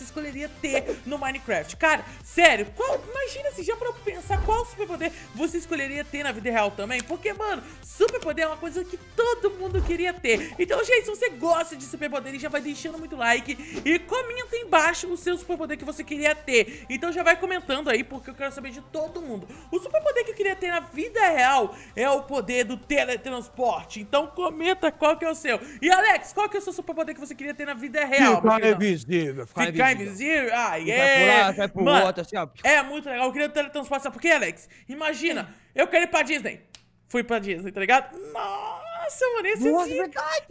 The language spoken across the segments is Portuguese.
você escolheria ter no Minecraft? Cara, sério, qual, imagina se já para pensar qual superpoder você escolheria ter na vida real também. Porque, mano, superpoder é uma coisa que todo mundo queria ter. Então, gente, se você gosta de superpoder, já vai deixando muito like e comenta embaixo o seu superpoder que você queria ter. Então já vai comentando aí, porque eu quero saber de todo mundo. O superpoder que eu queria ter na vida real é o poder do teletransporte. Então comenta qual que é o seu. E Alex, qual que é o seu superpoder que você queria ter na vida real? Ficar invisível. ficar Prime Ah, yeah. Vai pular, vai pro outro, assim, ó. É muito legal. Eu queria teletransportar. Sabe por quê, Alex? Imagina, eu queria ir pra Disney. Fui pra Disney, tá ligado? Nossa! Nossa, Vanessa Nossa, verdade.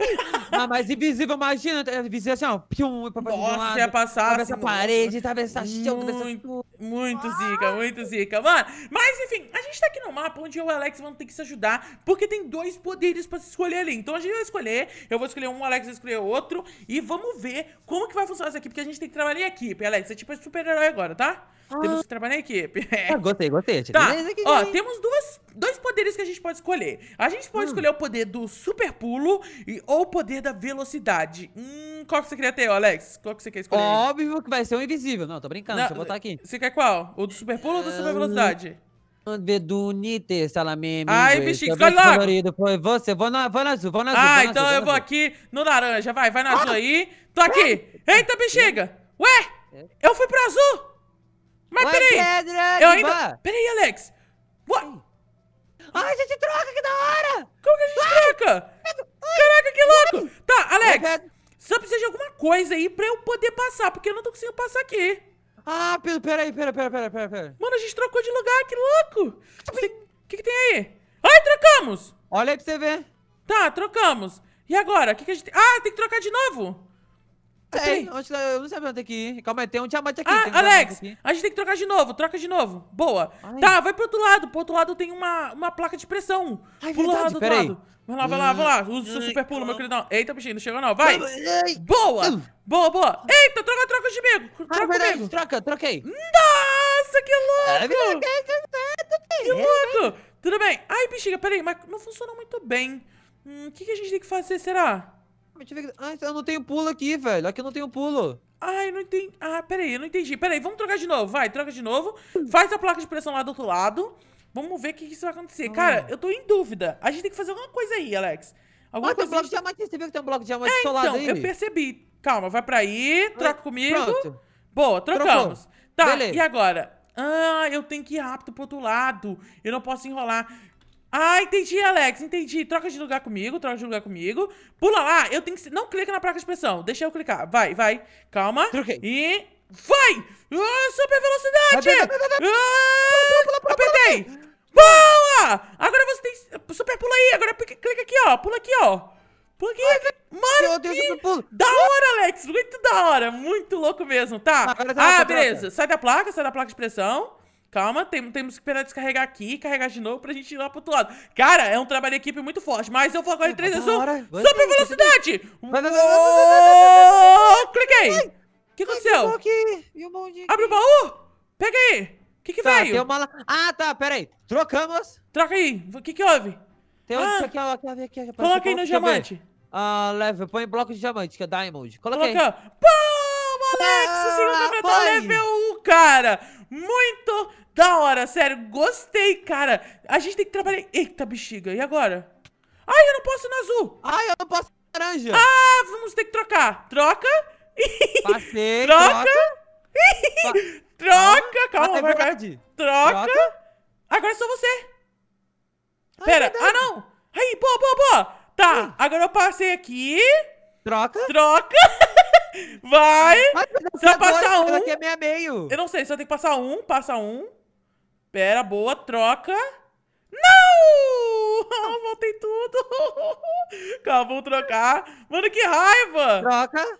ah, mas invisível, imagina. É invisível assim, ó. Pium, Nossa, lado, ia passar. Atravessa assim, parede, atravessa tá chão, tá Muito, muito ah. zica, muito zica. Mano, mas enfim, a gente tá aqui no mapa onde eu e o Alex vão ter que se ajudar, porque tem dois poderes pra se escolher ali. Então a gente vai escolher, eu vou escolher um, o Alex vai escolher outro, e vamos ver como que vai funcionar isso aqui, porque a gente tem que trabalhar em equipe. Alex, é tipo é super-herói agora, tá? Ah. Temos que trabalhar em equipe. É. Ah, gostei, gostei. Tá. Ó, é? temos duas, dois poderes que a gente pode escolher. A gente pode hum. escolher o poder do super pulo e, ou o poder da velocidade. Hum, qual que você queria ter, Alex? Qual que você quer escolher? Óbvio que vai ser o invisível. Não, tô brincando, Não, deixa eu botar aqui. Você quer qual? O do super pulo ou do super velocidade? Vedunite, salame. Ai, bichinho, escolhe logo. Colorido. Foi você, vou na, vou na azul, vou na azul. Ah, então azul, eu vou aqui no laranja, vai, vai na ah. azul aí. Tô aqui. Ah! Eita, bexiga. Ué, é? eu fui pro azul. Mas peraí! Pedra é eu ainda. Peraí, Alex! What? Ai, a gente troca, que da hora! Como que a gente ah, troca? Pedro, Caraca, que louco! Ai, tá, Alex, só precisa de alguma coisa aí pra eu poder passar, porque eu não tô conseguindo passar aqui. Ah, Pedro, peraí, peraí, peraí, peraí, peraí. Pera. Mano, a gente trocou de lugar, que louco! Tá o que, que, que tem aí? Ai, trocamos! Olha aí pra você ver. Tá, trocamos. E agora? O que, que a gente. Ah, tem que trocar de novo? Tem, tem. Tá? eu não sei onde tem que ir. Calma aí, tem um diamante aqui. Ah, um Alex, aqui. a gente tem que trocar de novo, troca de novo. Boa. Ai. Tá, vai pro outro lado. Pro outro lado tem uma, uma placa de pressão. Ai, Pula verdade, lá do outro lado. Vai lá, vai lá, vai lá. Usa o seu super pulo, meu queridão. Eita, bichinho, não chegou não. Vai. Boa. Uh. Boa, boa. Eita, troca, troca comigo. Ah, troca ah, verdade, comigo. Troca, troquei. Nossa, que louco. Que louco. Tudo bem. Ai, bexiga, peraí, mas não funcionou muito bem. Hum, o hum, que, que a gente tem que fazer, será? tive que... Ah, então eu não tenho pulo aqui, velho. Aqui eu não tenho pulo. Ah, eu não entendi. Ah, peraí, eu não entendi. Peraí, vamos trocar de novo. Vai, troca de novo. Faz a placa de pressão lá do outro lado. Vamos ver o que, que isso vai acontecer. Ah. Cara, eu tô em dúvida. A gente tem que fazer alguma coisa aí, Alex. Alguma ah, tem um bloco de diamante. Você viu que tem um bloco de diamante é, solado então, aí? eu percebi. Calma, vai pra aí, troca comigo. Pronto. Boa, trocamos. Trocou. Tá, Beleza. e agora? Ah, eu tenho que ir rápido pro outro lado. Eu não posso enrolar. Ah, entendi, Alex, entendi. Troca de lugar comigo, troca de lugar comigo. Pula lá, eu tenho que. Não clica na placa de pressão, deixa eu clicar. Vai, vai. Calma. Troquei. E. Vai! Ah, super velocidade! apertei! Boa! Agora você tem. Super pula aí, agora clica aqui, ó. Pula aqui, ó. Pula aqui. Ai, Mano, Deus, que... da hora, Alex! Muito da hora! Muito louco mesmo, tá? Ah, beleza. Sai da placa, sai da placa de pressão. Calma, tem, temos que esperar descarregar aqui, carregar de novo pra gente ir lá pro outro lado. Cara, é um trabalho de equipe muito forte, mas eu vou agora em 3 ah, é só, só velocidade! Cliquei! O que aconteceu? Abre o baú! Pega aí! O que que tá, veio? Tem uma... Ah, tá, pera aí. Trocamos. Troca aí. O que que houve? Tem ah, aqui, ó. Aqui, aqui, aqui, coloca aí no diamante. Ah, level. Põe bloco de diamante, que é diamond. Coloca, Coloca. Pô, moleque, ah, você não tá level 1, cara muito da hora, sério, gostei, cara. A gente tem que trabalhar. Eita, bexiga, e agora? Ai, eu não posso ir no azul. Ai, eu não posso ir no laranja. Ah, vamos ter que trocar. Troca. Passei, troca. Troca, troca. calma, é vai, vai. Troca. troca. Agora é só você. Ai, Pera, ah não. Aí, boa, boa, boa. Tá, agora eu passei aqui. Troca. Troca. Vai! Só você vai passar um. Aqui é meia meio. Eu não sei, você tem que passar um, passa um. Pera, boa, troca. Não! Voltei tudo. Calma, vamos trocar. Mano, que raiva! Troca.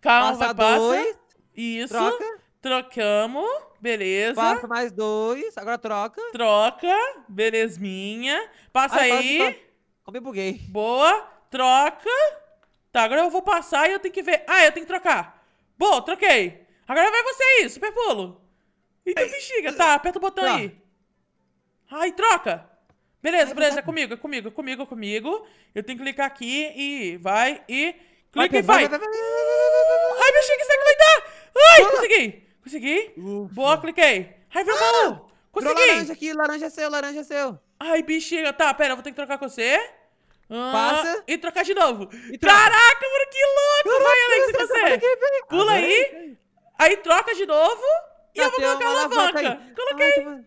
Calma, passa vai, passa. dois. Isso. Troca. Trocamos. Beleza. Passa mais dois. Agora troca. Troca. belezinha. Passa Ai, aí. Passa, Como eu buguei. Boa. Troca. Tá, agora eu vou passar e eu tenho que ver. Ah, eu tenho que trocar. Bom, troquei. Agora vai você aí, super pulo. Então Eita, bexiga. Tá, aperta o botão tá. aí. Ai, troca. Beleza, beleza. É comigo, é comigo, é comigo, é comigo. Eu tenho que clicar aqui e vai e... Clica e vai. Ai, bexiga, será que vai dar? Ai, consegui. Consegui. Ufa. Boa, cliquei. Ai, meu ah, Consegui. laranja aqui, laranja é seu, laranja é seu. Ai, bexiga. Tá, pera, eu vou ter que trocar com você. Ah, Passa. E trocar de novo. Troca. Caraca, mano, que louco, vai, Alex, você. Pula aí, aí, troca de novo. E tá, eu vou colocar uma alavanca. alavanca Coloquei. Ah, mano,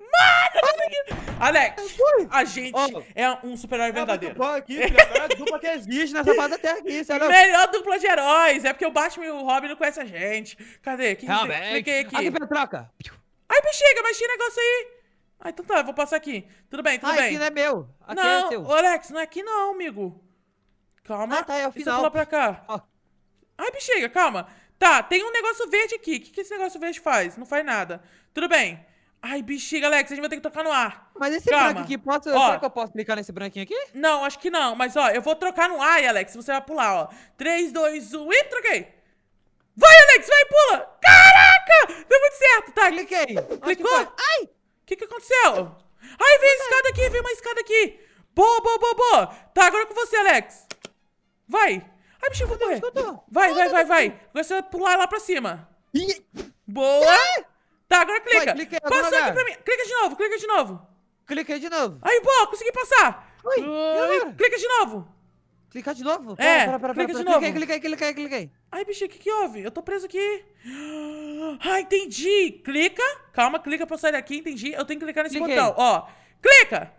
consegui. Alex, é, a gente oh, é um super-herói tá verdadeiro. É aqui, a melhor dupla que existe nessa fase da aqui, sério. É melhor dupla de heróis. É porque o Batman e o Robin não conhecem a gente. Cadê? Quem Realmente. Cliquei aqui. Aqui, troca. ai bexiga, mas tinha negócio aí. Ah, então tá, eu vou passar aqui. Tudo bem, tudo ah, bem. aqui não é meu. Aqui não, é seu. Alex, não é aqui não, amigo. Calma. Ah, tá, é o final. Deixa eu pra cá. Oh. Ai, bexiga, calma. Tá, tem um negócio verde aqui. O que, que esse negócio verde faz? Não faz nada. Tudo bem. Ai, bexiga, Alex, a gente vai ter que tocar no ar. Mas esse calma. branco aqui, posso, ó, será que eu posso clicar nesse branquinho aqui? Não, acho que não. Mas, ó, eu vou trocar no ar, Alex. Você vai pular, ó. 3, 2, 1 e troquei. Vai, Alex, vai, pula. Caraca! Deu muito certo, tá? Cliquei. Clicou? Ai! que, que aconteceu? Ai, veio uma escada aqui, veio uma escada aqui. Boa, boa, boa, boa. Tá, agora é com você, Alex. Vai. Ai, bicho, eu vou correr. Vai, vai, vai, vai. Agora você vai pular lá pra cima. Boa. Tá, agora clica. Passa aqui pra mim. Clica de novo, clica de novo. Cliquei de novo. Aí, boa, consegui passar. Oi, clica de novo. Clicar de novo? É, pera, pera, pera, clica de novo. Cliquei, cliquei, cliquei, cliquei. Ai, bicho, o que, que houve? Eu tô preso aqui. Ah, entendi. Clica. Calma, clica pra eu sair daqui. Entendi. Eu tenho que clicar nesse Cliquei. botão. Ó, clica.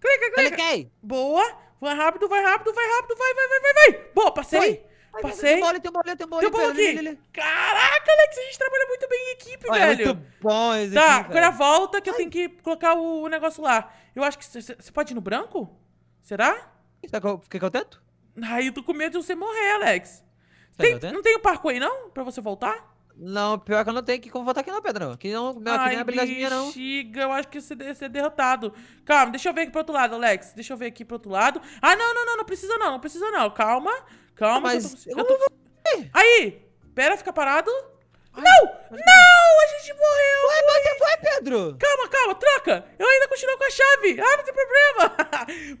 Clica, clica. Cliquei. Boa. Vai rápido, vai rápido, vai rápido. Vai, vai, vai, vai, vai. Boa, passei. Foi. Passei. Tem bola, tem bola, tem bola. Tem bola aqui. Caraca, Alex, a gente trabalha muito bem em equipe, Olha, velho. É muito bom esse Tá, aqui, agora volta que Ai. eu tenho que colocar o, negócio lá. Eu acho que você pode ir no branco? Será? Fiquei contento. eu Ai, eu tô com medo de você morrer, Alex. Tem, não tem o um parkour aí, não? Pra você voltar? Não, pior que eu não tenho que como votar aqui não, Pedrão. Que não, meu é Ai, que nem habilidade minha, não. Bexiga, eu acho que você deve ser derrotado. Calma, deixa eu ver aqui pro outro lado, Alex. Deixa eu ver aqui pro outro lado. Ah, não, não, não, não precisa não, não precisa não. Calma, calma. Mas eu tô... Eu tô... Aí, pera, fica parado. Ai, não! Não! A gente morreu! Ué, mas você foi, Pedro! Calma, calma, troca! Eu ainda continuo com a chave! Ah, não tem problema!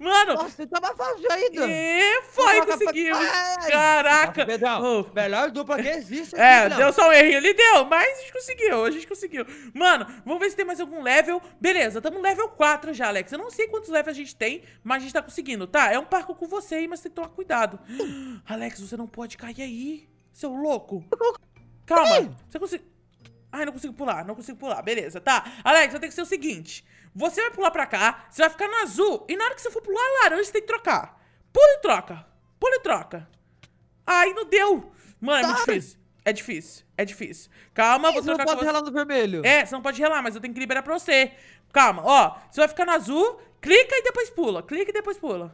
Mano! Nossa, você então tava fazendo! E foi, troca conseguimos! Pra... Caraca! Nossa, Pedrão, oh. melhor dupla que existe é, aqui, É, não. deu só um errinho ali, deu, mas a gente conseguiu, a gente conseguiu. Mano, vamos ver se tem mais algum level. Beleza, Tamo level 4 já, Alex. Eu não sei quantos levels a gente tem, mas a gente tá conseguindo. Tá, é um parco com você aí, mas tem que tomar cuidado. Alex, você não pode cair aí, seu louco! Calma, você consegue... Ai, não consigo pular, não consigo pular. Beleza, tá. Alex, vai ter que ser o seguinte. Você vai pular pra cá, você vai ficar no azul, e na hora que você for pular a laranja, você tem que trocar. Pula e troca. Pula e troca. Ai, não deu. Mano, é muito difícil. É difícil, é difícil. Calma, Ih, vou trocar você. não pode relar no vermelho. É, você não pode relar, mas eu tenho que liberar pra você. Calma, ó. Você vai ficar no azul, clica e depois pula. Clica e depois pula.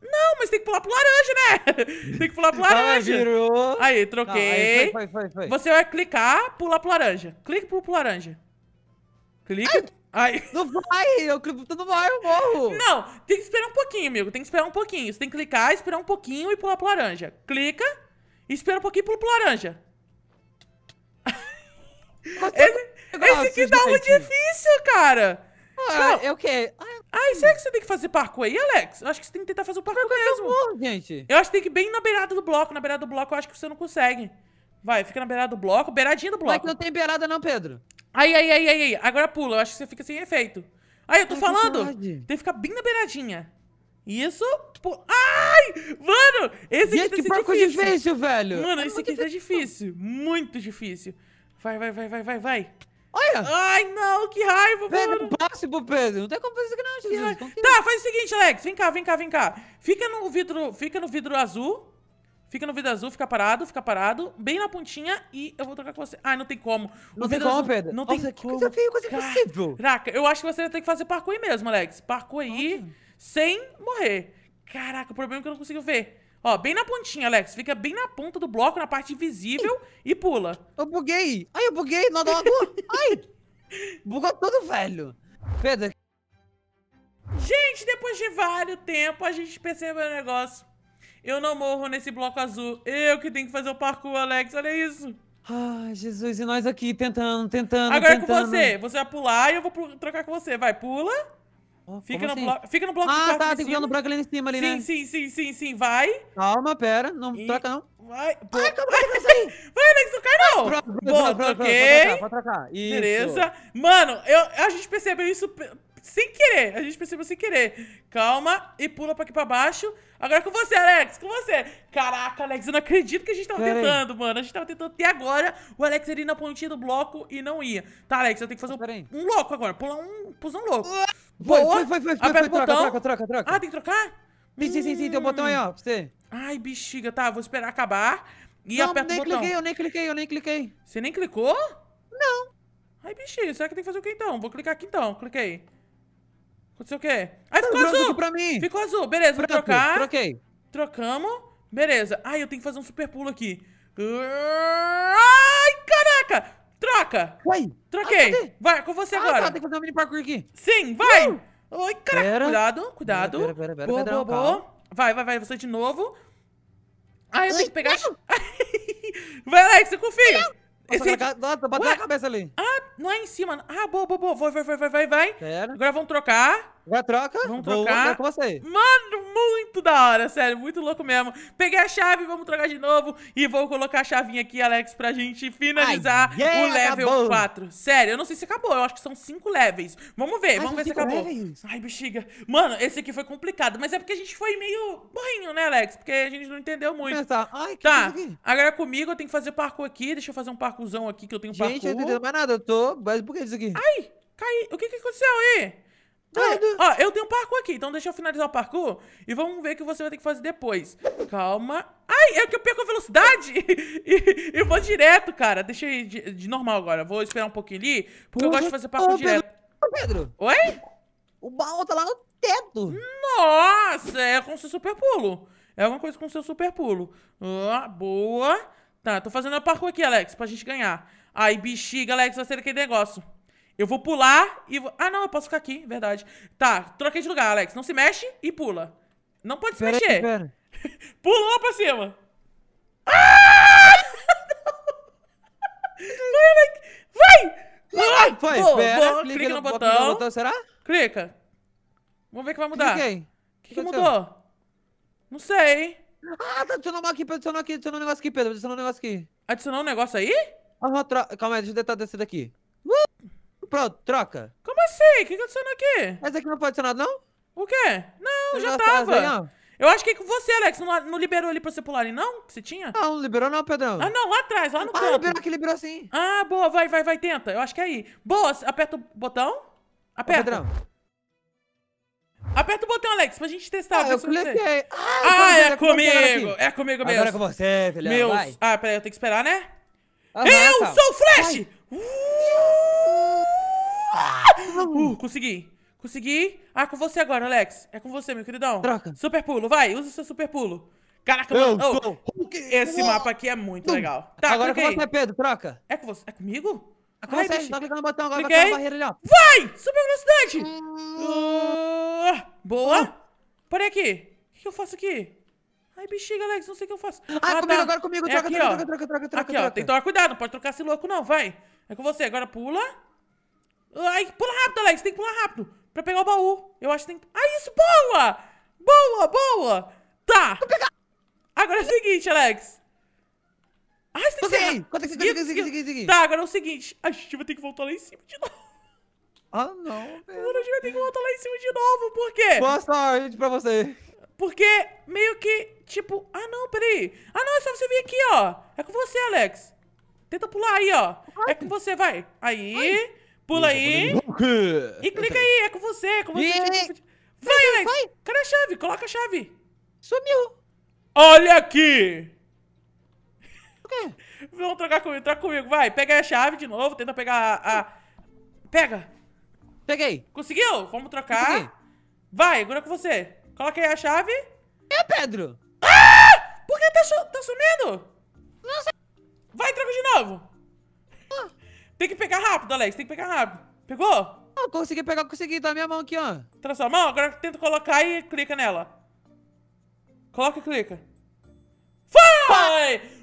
Não, mas tem que pular pro laranja, né? tem que pular pro ah, laranja. Ah, virou. Aí, troquei. Não, aí foi, foi, foi, Você vai clicar, pular pro laranja. Clique pula pro laranja. Clica. Ai. Não vai, eu clico, não vai, eu morro. Não, tem que esperar um pouquinho, amigo. Tem que esperar um pouquinho. Você tem que clicar, esperar um pouquinho e pular pro laranja. Clica, espera um pouquinho e pula pro laranja. Esse, esse aqui tá muito difícil, cara. Ah, Não. É eu quê? Ah, Ai, será que você tem que fazer parkour aí, Alex? Eu acho que você tem que tentar fazer o parkour mesmo. Eu, morro, gente. eu acho que tem que ir bem na beirada do bloco. Na beirada do bloco eu acho que você não consegue. Vai, fica na beirada do bloco. Beiradinha do bloco. Mas que não tem beirada não, Pedro. Aí, aí, aí, aí. Agora pula. Eu acho que você fica sem efeito. Aí, eu tô é falando. Tem que ficar bem na beiradinha. Isso. Pô. Tipo, ai! Mano, esse gente, aqui tá que difícil. difícil, velho. Mano, é esse aqui tá difícil. Muito difícil. Vai, vai, vai, vai, vai, vai. Olha! Ai, não, que raiva, Pedro, mano. Impossible, Pedro. Não tem como fazer isso aqui não, Jesus. Tá, faz o seguinte, Alex. Vem cá, vem cá, vem cá. Fica no vidro, fica no vidro azul. Fica no vidro azul, fica parado, fica parado. Bem na pontinha e eu vou trocar com você. Ai, não tem como. O não tem como, azul, Pedro. Não Nossa, tem que como. Que coisa impossível. Caraca, eu acho que você vai ter que fazer parkour aí mesmo, Alex. Parkour aí, sem morrer. Caraca, o problema é que eu não consigo ver. Ó, bem na pontinha, Alex. Fica bem na ponta do bloco, na parte invisível e pula. Eu buguei. Ai, eu buguei. Não, não, não. Ai. Bugou tudo, velho. Pedro. Gente, depois de vários tempo, a gente percebeu o negócio. Eu não morro nesse bloco azul. Eu que tenho que fazer o parkour, Alex. Olha isso. Ai, Jesus. E nós aqui tentando, tentando, Agora tentando. é com você. Você vai pular e eu vou trocar com você. Vai, pula fica, no assim? fica no bloco ah, de Ah, tá, tem que ficar no bloco ali em cima ali, sim, né? Sim, sim, sim, sim, vai. Calma, pera, não e... troca não. Vai, pô. Ai, calma, vai sair? Vai, Alex, não cai não. Troca, troca, troca, troca, a gente percebeu isso sem querer. A gente percebeu sem querer. Calma e pula pra aqui pra baixo. Agora é com você, Alex, com você. Caraca, Alex, eu não acredito que a gente tava Pera tentando, aí. mano. A gente tava tentando até agora. O Alex ia na pontinha do bloco e não ia. Tá, Alex, eu tenho que fazer um, um, louco agora. Pular um pusão louco. Boa. Foi, foi, foi. foi, foi troca, troca, troca, troca. Ah, tem que trocar? Sim, sim, sim, sim. Tem um botão aí, ó, pra você. Ai, bexiga. Tá, vou esperar acabar. E não, aperta o botão. Eu nem cliquei, eu nem cliquei, eu nem cliquei. Você nem clicou? Não. Ai, bexiga, será que tem que fazer o que então? Vou clicar aqui então, cliquei. Aconteceu o quê? Aí tá ficou azul! Aqui pra mim. Ficou azul, beleza, Pronto, vou trocar. Troquei. Trocamos, beleza. Ai, eu tenho que fazer um super pulo aqui. Ai, caraca! Troca! Uai! Troquei! Ah, vai, com você ah, agora! Tá, tem que fazer um mini parkour aqui! Sim, vai! Uh. Ai, caraca! Pera. Cuidado, cuidado! Pera, pera, pera, boa, boa, boa! Vai, vai, vai, você de novo! Ai, eu Ai, tenho que pegar... vai lá, você confia! Nossa, Esse... Nossa, bate na cabeça ali! Ah, não é em cima. Ah, boa, boa, boa. Vai, vai, vai, vai, vai. Agora vamos trocar. Já troca? Vamos vou trocar. com você. Mano, muito da hora, sério, muito louco mesmo. Peguei a chave, vamos trocar de novo. E vou colocar a chavinha aqui, Alex, pra gente finalizar Ai, yeah, o level acabou. 4. Sério, eu não sei se acabou, eu acho que são 5 levels. Vamos ver, Ai, vamos ver se acabou. Levels. Ai, bexiga. Mano, esse aqui foi complicado, mas é porque a gente foi meio burrinho, né, Alex? Porque a gente não entendeu muito. tá, Ai, que tá. Que agora é comigo eu tenho que fazer parkour aqui. Deixa eu fazer um parkourzão aqui, que eu tenho gente, parkour. Gente, eu não entendo mais nada, eu tô... Mas por que isso aqui? Ai, caiu. O que que aconteceu aí? É, Ó, eu tenho um parkour aqui, então deixa eu finalizar o parkour e vamos ver o que você vai ter que fazer depois. Calma. Ai, é que eu perco a velocidade e, e, vou direto, cara. Deixei de, de, normal agora. Vou esperar um pouquinho ali, porque eu gosto de fazer parkour Pedro, direto. Pedro! Oi? O baú tá lá no teto. Nossa, é com seu super pulo. É alguma coisa com seu super pulo. Ah, boa. Tá, tô fazendo a parkour aqui, Alex, pra gente ganhar. Ai, bexiga, Alex, vai ser aquele negócio. Eu vou pular e vou... Ah, não, eu posso ficar aqui, verdade. Tá, troquei de lugar, Alex. Não se mexe e pula. Não pode se pera mexer. Aí, pera. pula lá pra cima. Ah! Vai, Alex! Vai! Vai! Vai, Clica, clica no, botão. no, botão. Será? Clica. Vamos ver o que vai mudar. Cliquei. O que, que, mudou? Não sei. Ah, tá adicionando aqui, adicionou aqui, adicionou um negócio aqui, Pedro. Adicionou um negócio aqui. Adicionou um negócio aí? tro... calma aí, deixa eu tentar descer daqui. Pronto, troca. Como assim? O que tá aconteceu aqui? Essa aqui não foi adicionada, não? O quê? Não, Você já tava. Aí, eu acho que é você, Alex, não, não, liberou ele pra você pular ali, não? Que você tinha? Não, não liberou não, Pedrão. Ah, não, lá atrás, lá no ah, canto. Ah, liberou que liberou sim. Ah, boa, vai, vai, vai, tenta. Eu acho que é aí. Boa, aperta o botão. Aperta. Ô, Pedrão. Aperta o botão, Alex, pra gente testar. Ah, eu cliquei. Ah, ah é, comigo. É comigo mesmo. Agora é com você, filhão. Meus... Vai. Ah, peraí, eu tenho que esperar, né? eu sou o Flash! Uh! Uh, consegui. Consegui. Ah, com você agora, Alex. É com você, meu queridão. Troca. Super pulo, vai. Usa o seu super pulo. Caraca, eu mano. Oh, esse mapa aqui é muito legal. Tá, agora com você, Pedro. Troca. É com você. É comigo? É com Ai, você. Tá clicando no botão agora. Cliquei. Vai barreira ali, ó. Vai! Super velocidade. Uh, boa. Hum. Ah. Parei aqui. O que eu faço aqui? Ai, bexiga, Alex, não sei o que eu faço. Ah, ah comigo, tá. agora comigo. É troca, é aqui, troca, troca, troca, troca, troca, Aqui, troca. ó. Tem que tomar cuidado. Não pode trocar esse louco, não. Vai. É com você. Agora pula. Ai, pula rápido, Alex, tem que pular rápido. Pra pegar o baú. Eu acho que tem que. Ah, isso, boa! Boa, boa! Tá! Agora é o seguinte, Alex. Ah, você tem Consegui! Consegui, consegui, consegui, Tá, agora é o seguinte. A gente vai ter que voltar lá em cima de novo. Ah, não, Mano, a gente vai ter que voltar lá em cima de novo, por quê? Boa sorte pra você. Porque meio que, tipo... Ah, não, peraí. Ah, não, é só você vir aqui, ó. É com você, Alex. Tenta pular aí, ó. É com você, vai. Aí. Ai. Pula aí. E clica aí, é com você, é com você. Tipo, vai, Vai. Cadê a chave? Coloca a chave. Sumiu. Olha aqui. O quê? Vamos trocar comigo, troca comigo. Vai, pega aí a chave de novo, tenta pegar a... a... Pega. Peguei. Conseguiu? Vamos trocar. Consegui. Vai, agora é com você. Coloca aí a chave. É, Pedro. Ah! Por que tá, tá sumindo? Não sei. Vai, troca de novo. Tem que pegar rápido, Alex. Tem que pegar rápido. Pegou? Ah, consegui pegar, consegui. Tá na minha mão aqui, ó. Tá na sua mão? Agora tenta colocar e clica nela. Coloca e clica. Foi! Pá!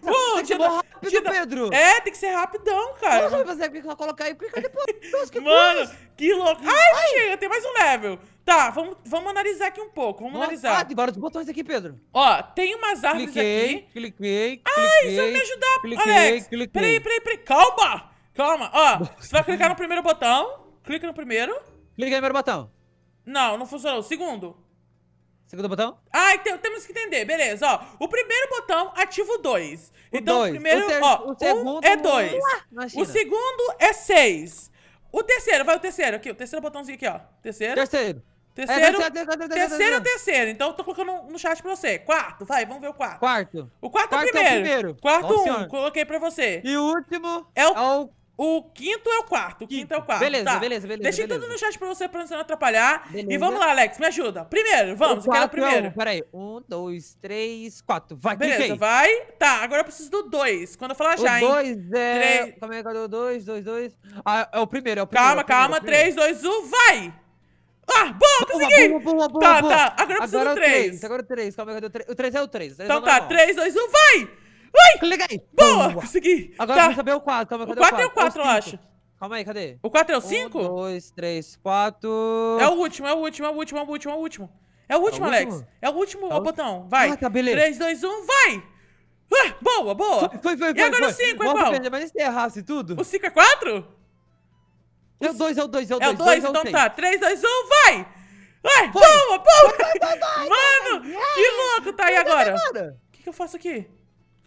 Uh, tinha rápido, tinha... Pedro! É, tem que ser rapidão, cara. Como você vai colocar e Clica depois, que Mano, que louco. Ai, Ai, chega, tem mais um level. Tá, vamos, vamos analisar aqui um pouco, vamos Nossa, analisar. Ah, tem vários botões aqui, Pedro. Ó, tem umas árvores cliquei, aqui. Cliquei, cliquei, Ai, cliquei. Ai, você vai me ajudar, cliquei, Alex. Cliquei. Peraí, peraí, peraí. Calma! Calma, ó. Você vai clicar no primeiro botão. Clica no primeiro. Clica no primeiro botão. Não, não funcionou. Segundo. Segundo botão? Ah, então, temos que entender. Beleza, ó. O primeiro botão ativa o 2. Então, dois. o então, primeiro, o ter... ó, o um segundo é 2. O segundo é 6. O terceiro, vai o terceiro aqui. O terceiro botãozinho aqui, ó. Terceiro. Terceiro. Terceiro, é, terceiro, terceiro, é terceiro, Então eu tô colocando no chat pra você. Quarto, vai, vamos ver o quarto. Quarto. O quarto, é quarto é o primeiro. É o primeiro. Quarto um, coloquei pra você. E o último é o, é o o quinto é o quarto. O quinto, quinto é o quarto. Beleza, tá. beleza, beleza. Deixei beleza. tudo no chat pra você, pra você não atrapalhar. Beleza. E vamos lá, Alex, me ajuda. Primeiro, vamos, o eu quero primeiro. É um, peraí. Um, dois, três, quatro. Vai, Beleza, vai. Tá, agora eu preciso do dois. Quando eu falar já, o hein? Dois é. Três... Como é que é o dois, dois, dois? Ah, é o primeiro, é o primeiro. Calma, é o primeiro, calma. É Três, dois, um, vai! Ah, boa, consegui! Boa, boa, boa, boa, tá, boa. tá. Agora eu preciso agora do três. três. Agora o três, calma aí, o três? O três é o três. três então é tá, três, dois, um, vai! Ui! Cliquei! Boa! Boa. Consegui! Agora tá. eu saber o 4. Calma, cadê o 4? O 4 é o 4, eu acho. Calma aí, cadê? O 4 é o 5? 1, 2, 3, 4... É o último, é o último, é o último, é o último, é o último. É o é último, Alex. É o último, é o botão. Vai. Ah, tá, beleza. 3, 2, 1, vai! Ah, boa, boa! Foi, foi, foi, e agora o 5 é qual? Mas se errasse tudo? O 5 é 4? É o 2, é o 2, é o 2. É o 2, é então tá. 3, 2, 1, vai! Ai, boa, boa! Mano, que louco tá aí agora. O que, que eu faço aqui?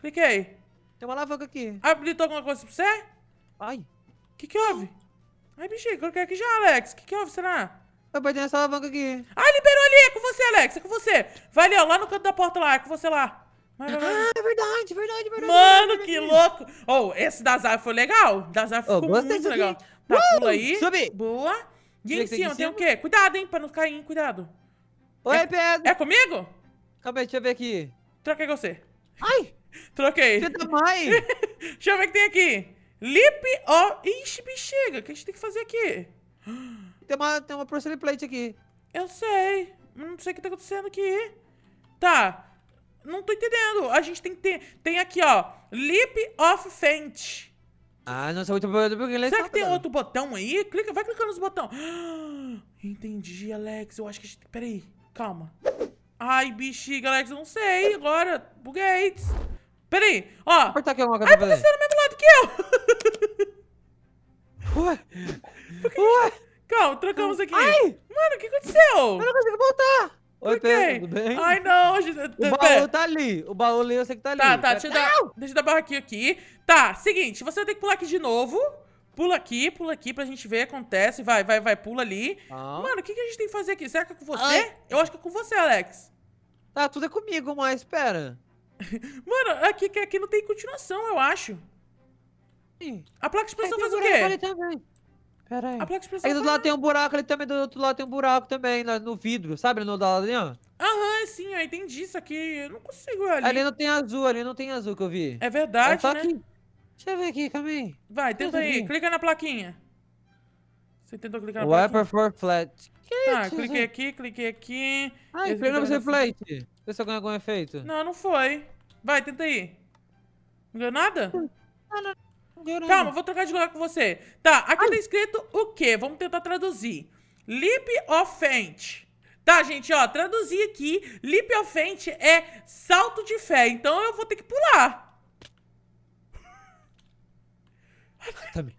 Cliquei. Tem uma alavanca aqui. Habilitou alguma coisa pra você? Ai. O que que houve? Ai, bichinho, coloquei aqui já, Alex. O que que houve, será? Eu perdi nessa alavanca aqui. Ah, liberou ali. É com você, Alex. É com você. Vai, ó. lá no canto da porta lá. É com você lá. Vai, vai, vai. Ah, é verdade, verdade, verdade. Mano, que louco. Oh, esse da árvores foi legal. Das árvores oh, ficou muito legal. Tá, uh, pula aí. Subi. Boa. E em cima, tem o quê? Cuidado, hein, pra não cair, hein? Cuidado. Oi, é, Pedro. É comigo? Acabei deixa eu ver aqui. Troquei com você. Ai. Troquei. Filho da mãe! Deixa eu ver o que tem aqui. Lip ó, Ixi, bexiga. O que a gente tem que fazer aqui? Tem uma, tem uma porcelain plate aqui. Eu sei. Não sei o que tá acontecendo aqui. Tá. Não tô entendendo. A gente tem que ter... Tem aqui, ó. Lip of Faint. Ah, não sei muito bem porque ele Será que tem tá outro botão aí? Clica, vai clicando nos botões. Entendi, Alex. Eu acho que a gente... Peraí. Calma. Ai, bexiga, Alex. Eu não sei. Agora, buguei. Peraí, ó. Ai, ah, porque você tá no mesmo lado que eu. Ué. Ué. Calma, trocamos aqui. Ai. Mano, o que aconteceu? Eu não consigo voltar. Oi, Pedro, tudo bem? Ai, não. O baú tá ali. O baú ali eu sei que tá ali. Tá, tá. Deixa eu dar, deixa eu aqui. Tá, seguinte. Você vai ter que pular aqui de novo. Pula aqui, pula aqui pra gente ver, acontece. Vai, vai, vai, pula ali. Ah. Mano, o que, que a gente tem que fazer aqui? Será que é com você? Ai. Eu acho que é com você, Alex. Tá, tudo é comigo, mas pera. Mano, aqui, aqui não tem continuação, eu acho. Sim. A placa de expressão faz um o quê? Ali também. Pera aí. A placa de expressão. Aí do outro lado tem um buraco ali também, do outro lado tem um buraco também, no vidro, sabe? No lado ali, ó. Aham, é sim, eu entendi isso aqui. Eu não consigo ali. Ali não tem azul, ali não tem azul que eu vi. É verdade, é só né? Aqui. Deixa eu ver aqui, calma aí. Vai, tenta aí. Clica na plaquinha. Você tentou clicar na plaquinha? Wiper for flat. Que tá, cliquei aqui, cliquei aqui. Ah, cliquei no é assim. flat. Vê se eu ganho algum efeito. Não, não foi. Vai, tenta aí. Não ganhou nada? Não, não, não ganhou nada. Calma, vou trocar de lugar com você. Tá, aqui Ai. tá escrito o quê? Vamos tentar traduzir. Leap of faint. Tá, gente, ó, traduzi aqui. Leap of faint é salto de fé. Então eu vou ter que pular. Tá bem.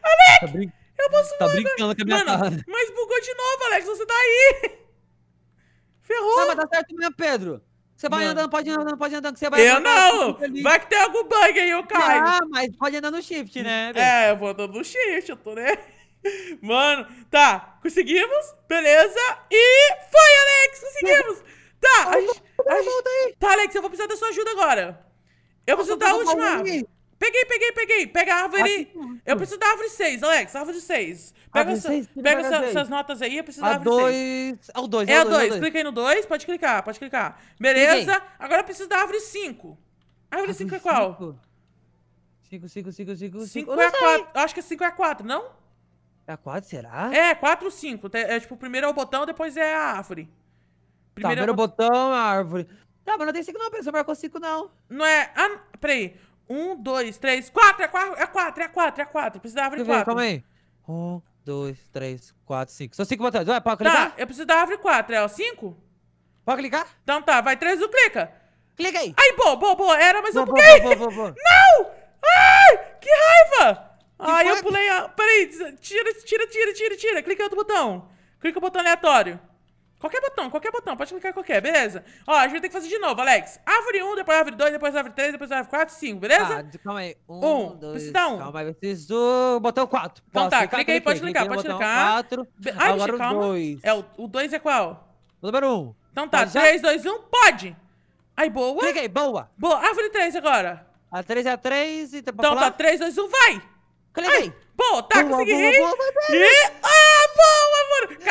Alex! Tá eu posso tá brincando com a minha Mano, cara. mas bugou de novo, Alex. Você tá aí! Ferrou. Não, mas tá certo mesmo, Pedro. Você vai não. andando, pode andando, pode andando, que você vai Eu andando, não! vai que tem algum bug aí, eu caio. Ah, mas pode andar no shift, né? É, eu vou andando no shift, eu tô, né? Mano, tá, conseguimos, beleza, e foi, Alex, conseguimos! Tá, a gente, a gente, Tá, Alex, eu vou precisar da sua ajuda agora. Eu preciso da última. Peguei, peguei, peguei. Pega a árvore. eu preciso da árvore 6, Alex. Árvore 6. Pega, árvore 6, pega, pega essa, essas notas aí. Eu preciso a da árvore dois... 6. É o 2. É, é o 2. É clica aí no 2. Pode clicar, pode clicar. Beleza. Cliquei. Agora eu preciso da árvore 5. Árvore 5 é qual? 5, 5, 5, 5, 5. é 4. Acho que 5 é a 4, não? É a 4, será? É, 4 ou 5. É, tipo, primeiro é o botão, depois é a árvore. Primeiro, tá, primeiro é o botão, é a árvore. Tá, mas não tem 5 não, você marcou 5 não. Não é... Ah, peraí. Um, dois, três, quatro, é quatro, é quatro, é quatro, é quatro. Precisava de quatro. Calma aí. Um, dois, três, quatro, cinco. São cinco botões. Vai, pode clicar? Tá, eu preciso da árvore quatro. É o cinco? Pode clicar? Então tá, vai três, duplica clica. Clica aí. Aí, boa, boa, boa. Era, mas boa, eu pulei. Boa, boa, boa, boa. Não! Ai, que raiva! Que Ai, foi? eu pulei a... Peraí, tira, tira, tira, tira, tira. Clica em outro botão. Clica o botão aleatório. Qualquer botão, qualquer botão, pode clicar em qualquer, beleza? Ó, a gente vai ter que fazer de novo, Alex. Árvore 1, depois árvore 2, depois árvore 3, depois árvore 4, 5, beleza? Ah, calma aí. 1, 2, um, precisa dar 1. Um. Calma aí, preciso... Botão 4. Então Posso tá, clica, clica aí, pode clicar, pode clicar. Botão 4, Ai, agora gente, calma. Dois. É, o 2 é qual? O número 1. Então tá, 3, 2, 1, pode! Aí, boa. Clica aí, boa. Boa, árvore 3 agora. A 3 é a 3 e... Tá então tá, 3, 2, 1, vai! Clica aí. Boa, tá, boa, consegui. Boa, boa, boa, boa, E... Ah, boa, mano!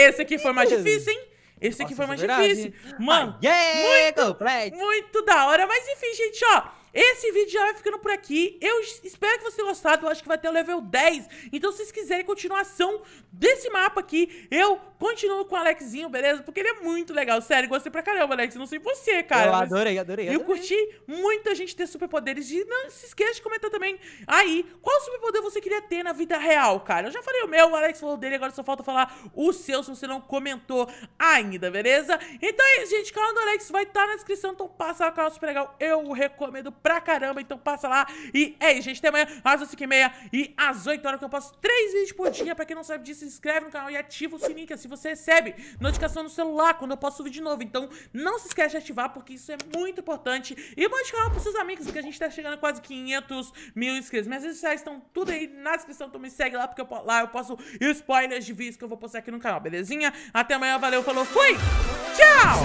esse aqui foi mais uhum. difícil, hein? Esse aqui foi é mais difícil. Mano, ah, yeah, muito, completo. muito da hora. Mas enfim, gente, ó. Esse vídeo já vai ficando por aqui. Eu espero que você tenha gostado. Eu acho que vai ter o level 10. Então, se vocês quiserem continuação desse mapa aqui, eu continuo com o Alexinho, beleza? Porque ele é muito legal. Sério, gostei pra caramba, Alex. Não sei você, cara. Eu adorei, adorei. Eu curti muita gente ter superpoderes. E não se esqueça de comentar também aí qual superpoder você queria ter na vida real, cara. Eu já falei o meu, o Alex falou dele. Agora só falta falar o seu, se você não comentou ainda, beleza? Então é isso, gente. O canal do Alex vai estar tá na descrição. Então passa lá, canal super legal. Eu recomendo pra caramba, então passa lá. E é isso, gente. Até amanhã, às 5 e meia e às 8 horas que eu posto 3 vídeos por dia. Pra quem não sabe disso, se inscreve no canal e ativa o sininho, que assim você recebe notificação no celular quando eu posto vídeo novo. Então não se esquece de ativar, porque isso é muito importante. E mande canal pros seus amigos, porque a gente tá chegando a quase 500 mil inscritos. Minhas redes sociais estão tudo aí na descrição, então me segue lá, porque eu, lá eu posto spoilers de vídeos que eu vou postar aqui no canal, belezinha? Até amanhã, valeu, falou, fui! Tchau!